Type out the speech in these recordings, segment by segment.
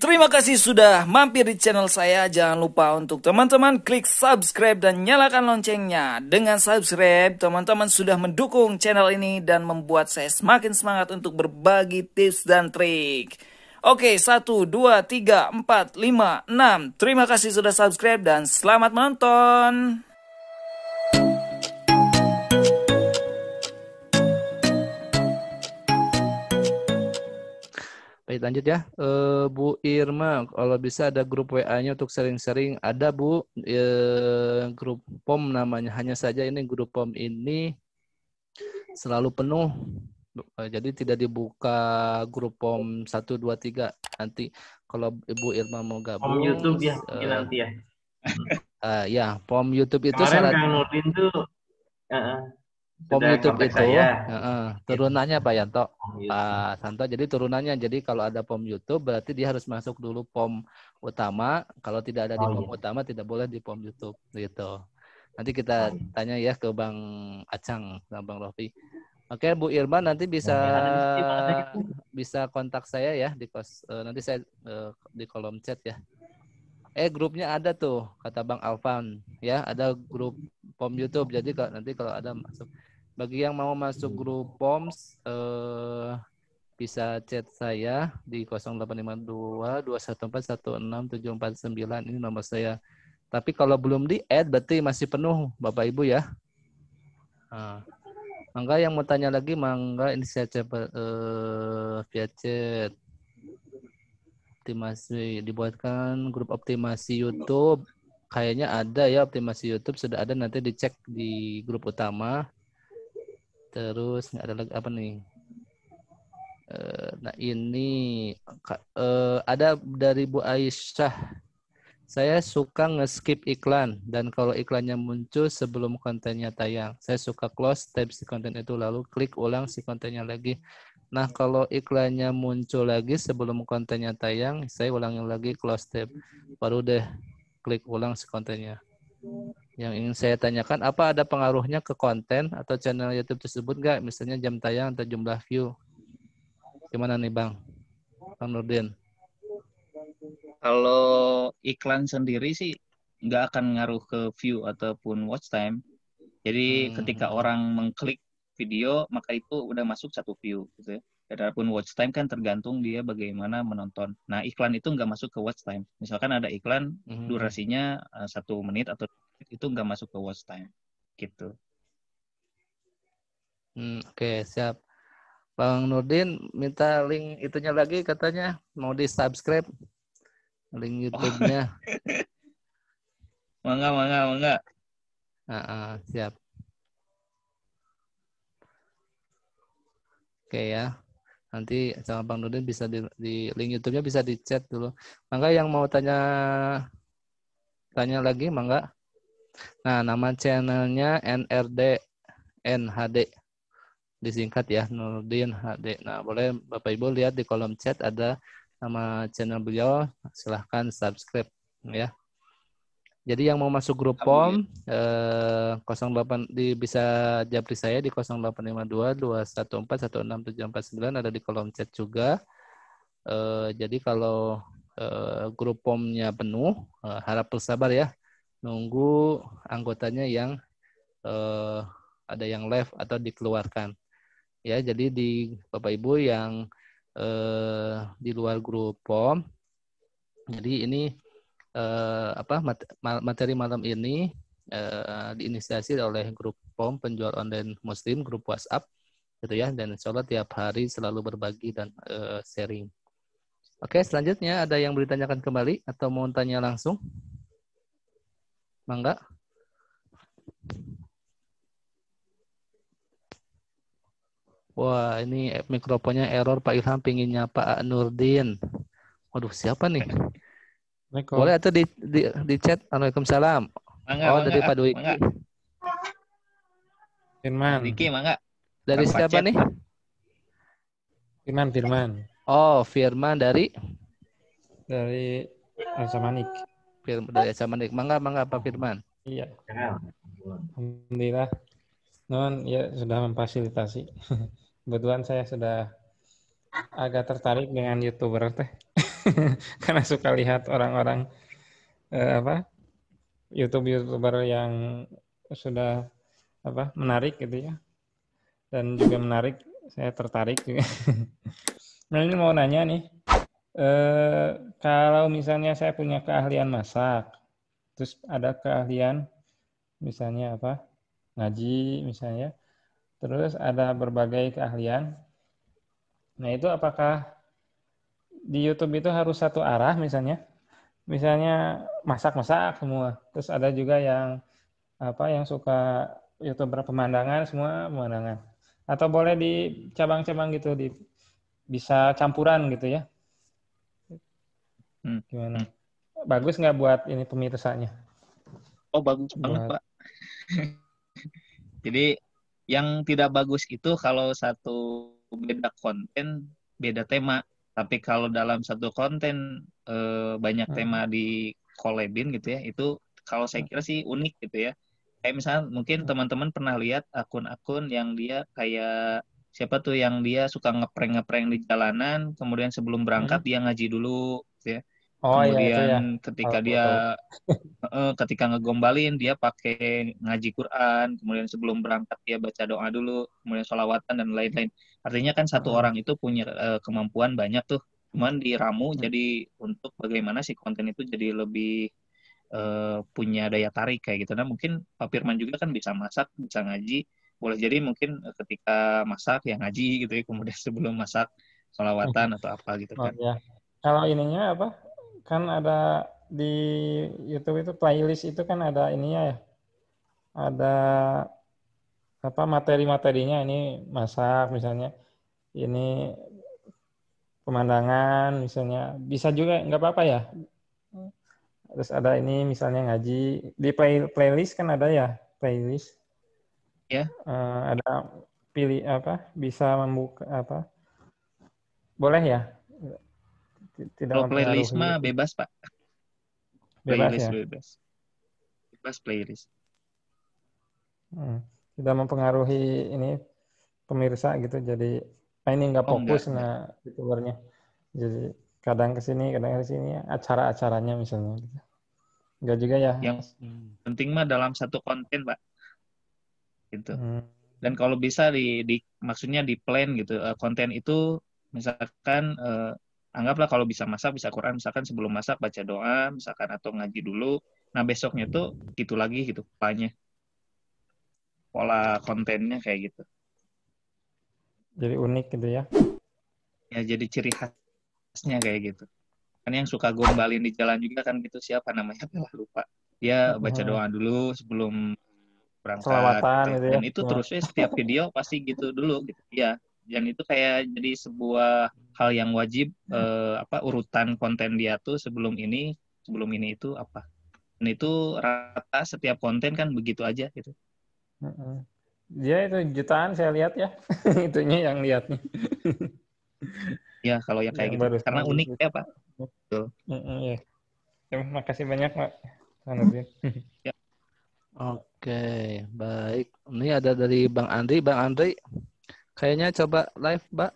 Terima kasih sudah mampir di channel saya. Jangan lupa untuk teman-teman klik subscribe dan nyalakan loncengnya. Dengan subscribe, teman-teman sudah mendukung channel ini dan membuat saya semakin semangat untuk berbagi tips dan trik. Oke, 1, 2, 3, 4, 5, 6. Terima kasih sudah subscribe dan selamat menonton. Baik, lanjut ya. E, Bu Irma, kalau bisa ada grup WA-nya untuk sering-sering. Ada Bu, e, grup POM namanya. Hanya saja ini grup POM ini selalu penuh. Eh, jadi tidak dibuka grup POM satu dua tiga nanti. Kalau Ibu Irma mau gabung. POM YouTube ya, e, nanti ya. E, ya, POM YouTube itu Kemarin syarat. Kang Nurdin tuh, uh, Pom YouTube itu saya. Uh, turunannya Pak Yanto oh, Pak Santo jadi turunannya jadi kalau ada pom YouTube berarti dia harus masuk dulu pom utama kalau tidak ada oh, di pom iya. utama tidak boleh di pom YouTube gitu nanti kita oh, iya. tanya ya ke Bang Acang Bang Rofi Oke Bu Irma nanti bisa iya, bisa kontak saya ya di kos uh, nanti saya uh, di kolom chat ya eh grupnya ada tuh kata Bang Alvan ya ada grup POM YouTube jadi kalau nanti kalau ada masuk bagi yang mau masuk grup POMS eh, bisa chat saya di 0852 214 16749 ini nomor saya tapi kalau belum di add berarti masih penuh Bapak Ibu ya nah, mangga yang mau tanya lagi mangga ini saya cepat eh, via chat optimasi dibuatkan grup optimasi YouTube kayaknya ada ya optimasi YouTube sudah ada nanti dicek di grup utama terus nggak ada lagi apa nih eh, nah ini eh, ada dari Bu Aisyah saya suka nge-skip iklan dan kalau iklannya muncul sebelum kontennya tayang. Saya suka close tab si konten itu lalu klik ulang si kontennya lagi. Nah, kalau iklannya muncul lagi sebelum kontennya tayang, saya ulangi lagi close tab. Baru deh klik ulang si kontennya. Yang ingin saya tanyakan, apa ada pengaruhnya ke konten atau channel YouTube tersebut nggak? Misalnya jam tayang atau jumlah view. Gimana nih Bang? Bang Nurdin. Kalau iklan sendiri sih nggak akan ngaruh ke view ataupun watch time. Jadi hmm. ketika hmm. orang mengklik video maka itu udah masuk satu view gitu ya. Adapun watch time kan tergantung dia bagaimana menonton. Nah iklan itu nggak masuk ke watch time. Misalkan ada iklan mm-hmm. durasinya eh, satu menit atau itu nggak masuk ke watch time gitu. Hmm, Oke okay, siap. Bang Nurdin minta link itunya lagi katanya mau di subscribe link oh. YouTube-nya. Oh. mangga mangga mangga. Uh, uh, siap. Oke ya. Nanti sama Bang Nurdin bisa di, di link YouTube-nya bisa di chat dulu. Mangga yang mau tanya tanya lagi mangga. Nah, nama channelnya NRD NHD disingkat ya Nurdin HD. Nah, boleh Bapak Ibu lihat di kolom chat ada nama channel beliau, silahkan subscribe ya. Jadi yang mau masuk grup POM eh, 08 di bisa japri saya di 0852 214 16749 ada di kolom chat juga. Eh, jadi kalau eh, grup POM-nya penuh, eh, harap bersabar ya. Nunggu anggotanya yang eh, ada yang left atau dikeluarkan. Ya, jadi di Bapak Ibu yang eh, di luar grup POM jadi ini eh, apa materi malam ini eh, diinisiasi oleh grup POM penjual online muslim grup WhatsApp gitu ya dan insya Allah tiap hari selalu berbagi dan eh, sharing. Oke selanjutnya ada yang bertanyakan kembali atau mau tanya langsung? Mangga. Wah, ini mikrofonnya error Pak Ilham pinginnya pak Nurdin. Waduh, siapa nih? Boleh atau di, di, di chat. Waalaikumsalam. Mangga, oh, dari Pak Dwi. Firman. Diki, mangga. Dari Kampak siapa chat. nih? Firman, Firman. Oh, Firman dari? Dari Asa Manik. Firman dari Asa Manik. Mangga, mangga Pak Firman. Iya. Alhamdulillah. Non, ya sudah memfasilitasi. Kebetulan saya sudah agak tertarik dengan youtuber teh. karena suka lihat orang-orang uh, apa YouTube youtuber yang sudah apa menarik gitu ya dan juga menarik saya tertarik juga. nah ini mau nanya nih eh, kalau misalnya saya punya keahlian masak terus ada keahlian misalnya apa ngaji misalnya terus ada berbagai keahlian nah itu apakah di YouTube itu harus satu arah misalnya. Misalnya masak-masak semua. Terus ada juga yang apa yang suka YouTuber pemandangan semua pemandangan. Atau boleh di cabang-cabang gitu di bisa campuran gitu ya. Hmm. Gimana? Bagus nggak buat ini pemirsaannya? Oh, bagus banget, Pak. Jadi yang tidak bagus itu kalau satu beda konten, beda tema tapi kalau dalam satu konten eh, banyak hmm. tema di kolebin gitu ya, itu kalau saya hmm. kira sih unik gitu ya. Kayak misalnya mungkin hmm. teman-teman pernah lihat akun-akun yang dia kayak siapa tuh yang dia suka ngepreng ngepreng di jalanan, kemudian sebelum berangkat hmm. dia ngaji dulu gitu ya. Oh, iya, ya. Kemudian iya, iya. ketika oh, dia uh, ketika ngegombalin dia pakai ngaji Quran, kemudian sebelum berangkat dia baca doa dulu, kemudian sholawatan dan lain-lain. Artinya kan satu hmm. orang itu punya uh, kemampuan banyak tuh, cuman diramu hmm. jadi untuk bagaimana si konten itu jadi lebih uh, punya daya tarik kayak gitu. Nah mungkin Pak Firman juga kan bisa masak, bisa ngaji. Boleh jadi mungkin eh, ketika masak ya ngaji gitu ya, kemudian sebelum masak sholawatan hmm. atau apa gitu oh, kan. Oh, iya. Kalau ininya apa? kan ada di YouTube itu playlist itu kan ada ininya ya. Ada apa materi-materinya ini masak misalnya ini pemandangan misalnya bisa juga nggak apa-apa ya terus ada ini misalnya ngaji di play, playlist kan ada ya playlist ya yeah. uh, ada pilih apa bisa membuka apa boleh ya tidak kalau playlist mah bebas pak bebas playlist ya? bebas bebas playlist hmm. tidak mempengaruhi ini pemirsa gitu jadi nah ini nggak oh, fokus oh, enggak. nah youtubernya jadi kadang kesini kadang kesini acara-acaranya misalnya gitu. Gak juga ya yang penting mah dalam satu konten pak gitu hmm. dan kalau bisa di, di maksudnya di plan gitu eh, konten itu misalkan eh, anggaplah kalau bisa masak bisa Quran misalkan sebelum masak baca doa misalkan atau ngaji dulu nah besoknya tuh gitu lagi gitu banyak pola kontennya kayak gitu jadi unik gitu ya ya jadi ciri khasnya kayak gitu kan yang suka gombalin di jalan juga kan gitu siapa namanya Bella lupa dia ya, baca doa dulu sebelum berangkat gitu, gitu ya. dan itu ya. terusnya setiap video pasti gitu dulu gitu ya yang itu kayak jadi sebuah hal yang wajib hmm. eh, apa urutan konten dia tuh sebelum ini sebelum ini itu apa dan itu rata setiap konten kan begitu aja gitu hmm. ya itu jutaan saya lihat ya itunya yang lihatnya ya kalau yang kayak yang gitu karena unik ya pak betul hmm, iya. ya. makasih banyak pak ya. oke baik ini ada dari bang Andri bang Andri Kayaknya coba live, Mbak.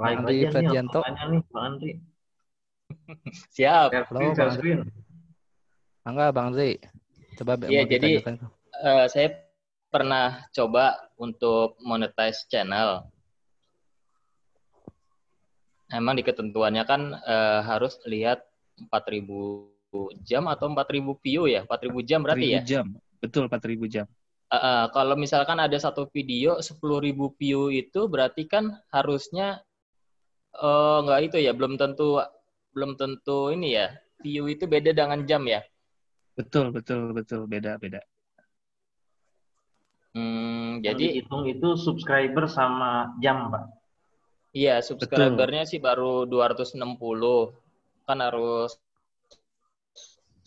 Live Andri aja nih, Bang Andri. Siap. Halo, Bang Andri. Enggak, Bang Andri. Coba Iya, jadi uh, saya pernah coba untuk monetize channel. Emang di ketentuannya kan uh, harus lihat 4000 jam atau 4000 view ya? 4000 jam berarti 4, ya? jam. Betul, 4000 jam. Uh, kalau misalkan ada satu video 10.000 view itu berarti kan harusnya uh, nggak itu ya belum tentu belum tentu ini ya view itu beda dengan jam ya. Betul betul betul beda beda. Hmm, jadi hitung itu subscriber sama jam pak. Iya subscribernya sih baru 260 kan harus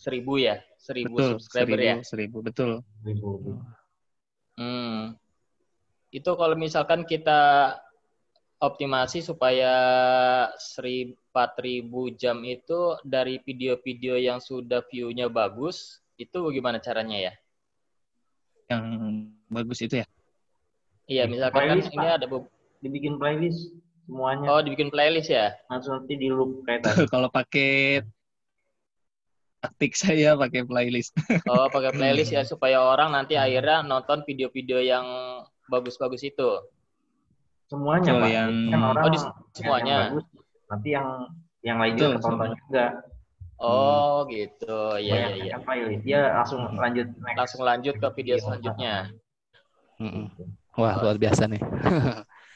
1000 ya 1000 subscriber seribu, ya. 1000 betul. 1000. Hmm. Itu kalau misalkan kita optimasi supaya 4000 jam itu dari video-video yang sudah view-nya bagus, itu bagaimana caranya ya? Yang bagus itu ya? Iya, misalkan kan playlist, kan ini ada dibikin playlist semuanya. Oh, dibikin playlist ya? Langsung nanti di loop kayak tadi. Kalau pakai taktik saya pakai playlist. Oh, pakai playlist ya supaya orang nanti hmm. akhirnya nonton video-video yang bagus-bagus itu. Semuanya, Pak. Yang... Kan oh, di semuanya. Yang bagus, nanti yang yang lain juga juga. Oh, hmm. gitu. Iya, iya, iya. Playlist dia langsung lanjut next. Langsung lanjut ke video iya. selanjutnya. Gitu. Wah, luar biasa nih.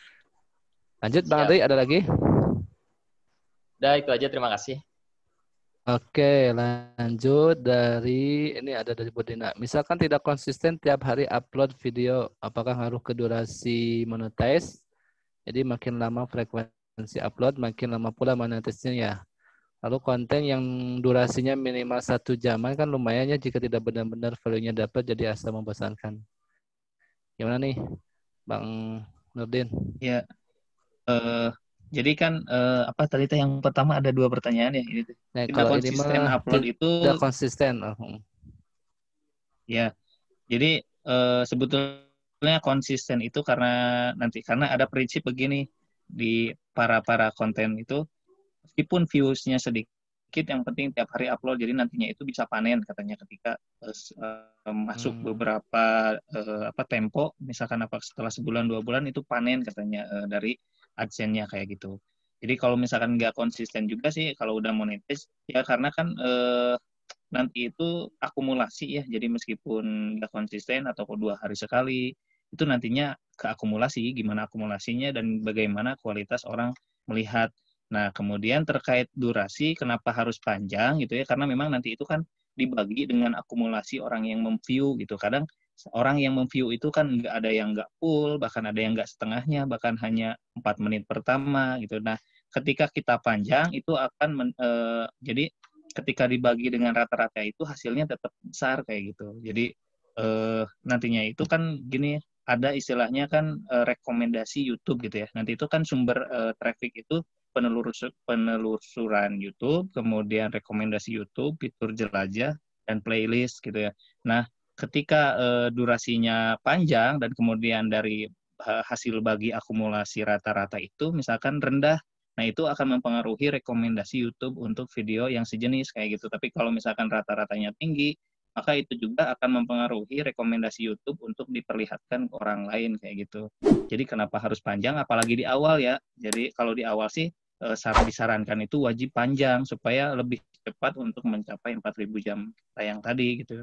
lanjut Bang Andri, ada lagi? Udah, itu aja. Terima kasih. Oke, lanjut dari ini ada dari Budina. Misalkan tidak konsisten tiap hari upload video, apakah ngaruh ke durasi monetize? Jadi makin lama frekuensi upload, makin lama pula monetisnya ya. Lalu konten yang durasinya minimal satu jam kan lumayan ya jika tidak benar-benar value-nya dapat jadi asal membosankan. Gimana nih, Bang Nurdin? Ya, uh, jadi kan uh, apa tadi yang pertama ada dua pertanyaan ya ini. Nah, tidak kalau konsisten ini upload tidak itu tidak konsisten. Oh. Ya. Jadi uh, sebetulnya konsisten itu karena nanti karena ada prinsip begini di para para konten itu meskipun viewsnya sedikit yang penting tiap hari upload jadi nantinya itu bisa panen katanya ketika uh, masuk hmm. beberapa uh, apa tempo misalkan apa setelah sebulan dua bulan itu panen katanya uh, dari adsense-nya kayak gitu. Jadi kalau misalkan nggak konsisten juga sih kalau udah monetize ya karena kan eh, nanti itu akumulasi ya. Jadi meskipun nggak konsisten atau dua hari sekali itu nantinya keakumulasi. gimana akumulasinya dan bagaimana kualitas orang melihat. Nah kemudian terkait durasi kenapa harus panjang gitu ya karena memang nanti itu kan dibagi dengan akumulasi orang yang memview gitu. Kadang orang yang memview itu kan nggak ada yang nggak full, bahkan ada yang nggak setengahnya, bahkan hanya empat menit pertama gitu. Nah, ketika kita panjang itu akan men, e, jadi ketika dibagi dengan rata-rata itu hasilnya tetap besar kayak gitu. Jadi e, nantinya itu kan gini ada istilahnya kan e, rekomendasi YouTube gitu ya. Nanti itu kan sumber e, traffic itu penelurus penelusuran YouTube, kemudian rekomendasi YouTube, fitur jelajah dan playlist gitu ya. Nah, ketika uh, durasinya panjang dan kemudian dari uh, hasil bagi akumulasi rata-rata itu misalkan rendah Nah, itu akan mempengaruhi rekomendasi YouTube untuk video yang sejenis kayak gitu. Tapi kalau misalkan rata-ratanya tinggi, maka itu juga akan mempengaruhi rekomendasi YouTube untuk diperlihatkan ke orang lain kayak gitu. Jadi kenapa harus panjang apalagi di awal ya. Jadi kalau di awal sih eh, saat disarankan itu wajib panjang supaya lebih cepat untuk mencapai 4000 jam tayang tadi gitu.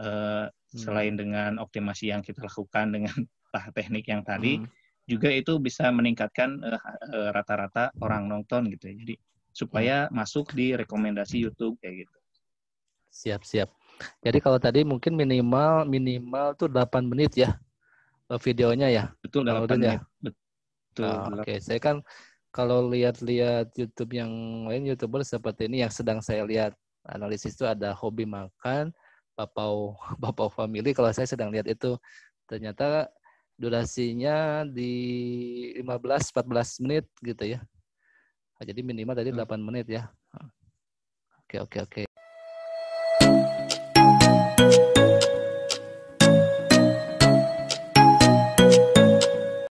Eh, hmm. Selain dengan optimasi yang kita lakukan dengan teknik yang tadi, hmm. juga itu bisa meningkatkan eh, eh, rata-rata orang nonton gitu ya. Jadi supaya hmm. masuk di rekomendasi YouTube kayak gitu. Siap, siap. Jadi kalau tadi mungkin minimal minimal tuh 8 menit ya videonya ya. Betul 8 ya? menit. Ya. Betul. Oh, Oke, okay. saya kan kalau lihat-lihat YouTube yang lain YouTuber seperti ini yang sedang saya lihat analisis itu ada hobi makan, Bapau Bapau Family kalau saya sedang lihat itu ternyata durasinya di 15 14 menit gitu ya. Jadi minimal tadi 8 menit ya. Ah. Oke oke oke.